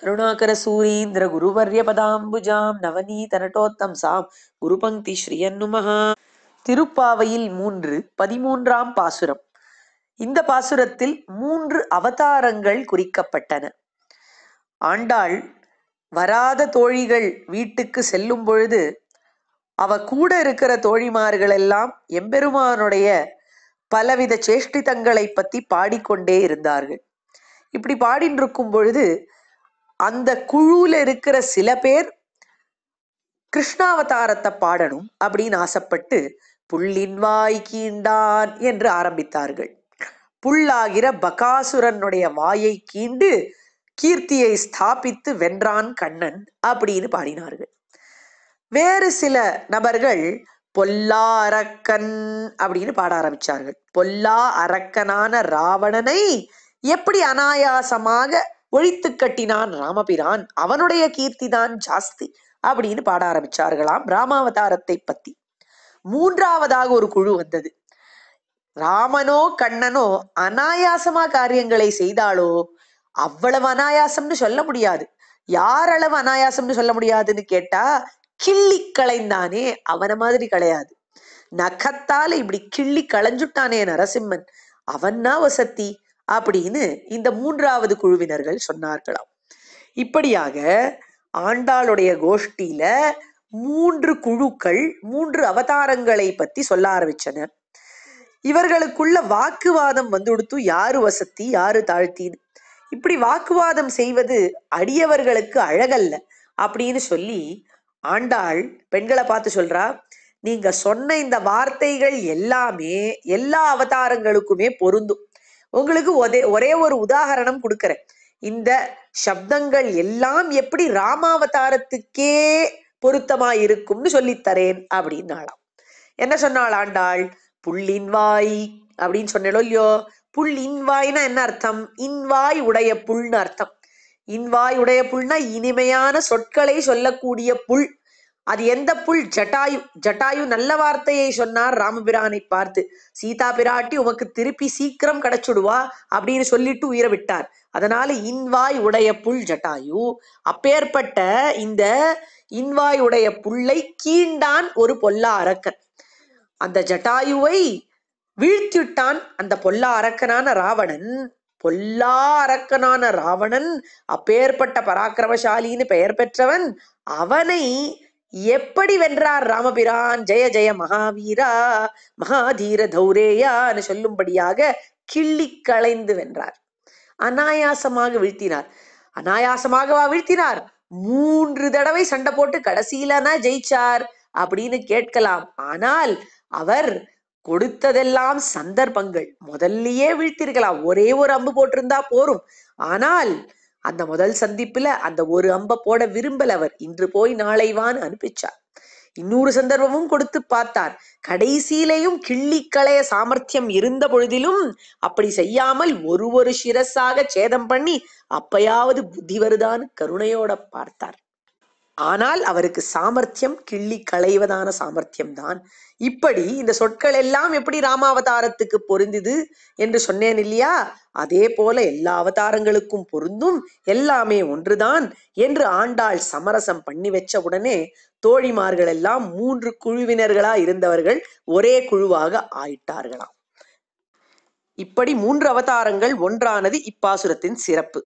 பதாம்புஜாம் குருவர்யபதாம்புஜாம் நவநீதனட்டோத்தம் சாம் குருபங்கி ஸ்ரீயன்னுமஹா திருப்பாவையில் மூன்று பதிமூன்றாம் பாசுரம் இந்த பாசுரத்தில் மூன்று அவதாரங்கள் குறிக்கப்பட்டன ஆண்டாள் வராத தோழிகள் வீட்டுக்கு செல்லும் பொழுது அவ கூட இருக்கிற தோழிமார்களெல்லாம் எம்பெருமானுடைய பலவித சேஷ்டிதங்களை பற்றி பாடிக்கொண்டே இருந்தார்கள் இப்படி பாடின்றிருக்கும் பொழுது அந்த குழுவில் இருக்கிற சில பேர் கிருஷ்ணாவதாரத்தை பாடணும் அப்படின்னு ஆசைப்பட்டு புள்ளின் வாய் கீண்டான் என்று ஆரம்பித்தார்கள் புல்லாகிற பகாசுரனுடைய வாயை கீண்டு கீர்த்தியை ஸ்தாபித்து வென்றான் கண்ணன் அப்படின்னு பாடினார்கள் வேறு சில நபர்கள் பொல்லா அரக்கன் அப்படின்னு பாட ஆரம்பிச்சார்கள் பொல்லா அரக்கனான ராவணனை எப்படி அனாயாசமாக ஒழித்து கட்டினான் ராமபிரான் அவனுடைய கீர்த்தி தான் ஜாஸ்தி அப்படின்னு பாட ஆரம்பிச்சார்களாம் ராமாவதாரத்தை பத்தி மூன்றாவதாக ஒரு குழு வந்தது ராமனோ கண்ணனோ அனாயாசமா காரியங்களை செய்தாலோ அவ்வளவு அனாயாசம்னு சொல்ல முடியாது யாரளவு அனாயாசம்னு சொல்ல முடியாதுன்னு கேட்டா கிள்ளி களைந்தானே அவன மாதிரி களையாது நகத்தால இப்படி கிள்ளி களைஞ்சுட்டானே நரசிம்மன் அவன்னா வசத்தி அப்படின்னு இந்த மூன்றாவது குழுவினர்கள் சொன்னார்களாம் இப்படியாக ஆண்டாளுடைய கோஷ்டியில மூன்று குழுக்கள் மூன்று அவதாரங்களை பத்தி சொல்ல ஆரம்பிச்சன இவர்களுக்குள்ள வாக்குவாதம் வந்துடுத்து யாரு வசத்தி யாரு தாழ்த்தின்னு இப்படி வாக்குவாதம் செய்வது அடியவர்களுக்கு அழகல்ல அப்படின்னு சொல்லி ஆண்டாள் பெண்களை பார்த்து சொல்றா நீங்க சொன்ன இந்த வார்த்தைகள் எல்லாமே எல்லா அவதாரங்களுக்குமே பொருந்தும் உங்களுக்கு ஒரே ஒரே ஒரு உதாகரணம் கொடுக்கறேன் இந்த சப்தங்கள் எல்லாம் எப்படி ராமாவதாரத்துக்கே பொருத்தமா இருக்கும்னு சொல்லித்தரேன் அப்படின்னாலாம் என்ன சொன்னாள் ஆண்டாள் புள்ளின் வாய் அப்படின்னு சொன்னோ இல்லையோ புல் இன்வாய்னா என்ன அர்த்தம் இன்வாய் உடைய புல்னு அர்த்தம் இன்வாய் உடைய புல்னா இனிமையான சொற்களை சொல்லக்கூடிய புல் அது எந்த புல் ஜட்டாயு ஜட்டாயு நல்ல வார்த்தையை சொன்னார் ராமபிரானை பார்த்து சீதா பிராட்டி உமக்கு திருப்பி சீக்கிரம் கிடைச்சுடுவா அப்படின்னு சொல்லிட்டு உயிரை விட்டார் அதனால இன்வாய் உடைய புல் ஜட்டாயு அப்பேற்பட்ட இந்த இன்வாய் உடைய புல்லை கீண்டான் ஒரு பொல்லா அரக்கன் அந்த ஜட்டாயுவை வீழ்த்திட்டான் அந்த பொல்லா அரக்கனான ராவணன் பொல்லா அரக்கனான ராவணன் அப்பேற்பட்ட பராக்கிரமசாலின்னு பெயர் பெற்றவன் அவனை எப்படி வென்றார் ராமபிரான் ஜெய ஜெய மகாவீரா மகாதீர தௌரேயான்னு சொல்லும்படியாக கிள்ளி களைந்து வென்றார் அனாயாசமாக வீழ்த்தினார் அனாயாசமாகவா வீழ்த்தினார் மூன்று தடவை சண்டை போட்டு கடைசியிலனா ஜெயிச்சார் அப்படின்னு கேட்கலாம் ஆனால் அவர் கொடுத்ததெல்லாம் சந்தர்ப்பங்கள் முதல்லயே வீழ்த்திருக்கலாம் ஒரே ஒரு அம்பு போட்டிருந்தா போரும் ஆனால் அந்த முதல் சந்திப்புல அந்த ஒரு அம்ப போட விரும்பல அவர் இன்று போய் நாளைவான்னு அனுப்பிச்சார் இன்னொரு சந்தர்ப்பமும் கொடுத்து பார்த்தார் கடைசியிலையும் களைய சாமர்த்தியம் இருந்த பொழுதிலும் அப்படி செய்யாமல் ஒரு ஒரு சிரசாக சேதம் பண்ணி அப்பயாவது புத்தி வருதான்னு கருணையோட பார்த்தார் ஆனால் அவருக்கு சாமர்த்தியம் கிள்ளி களைவதான சாமர்த்தியம் தான் இப்படி இந்த சொற்கள் எல்லாம் எப்படி ராமாவதாரத்துக்கு பொருந்தது என்று சொன்னேன் இல்லையா அதே போல எல்லா அவதாரங்களுக்கும் பொருந்தும் எல்லாமே ஒன்றுதான் என்று ஆண்டாள் சமரசம் பண்ணி வச்ச உடனே தோழிமார்கள் எல்லாம் மூன்று குழுவினர்களா இருந்தவர்கள் ஒரே குழுவாக ஆயிட்டார்களாம் இப்படி மூன்று அவதாரங்கள் ஒன்றானது இப்பாசுரத்தின் சிறப்பு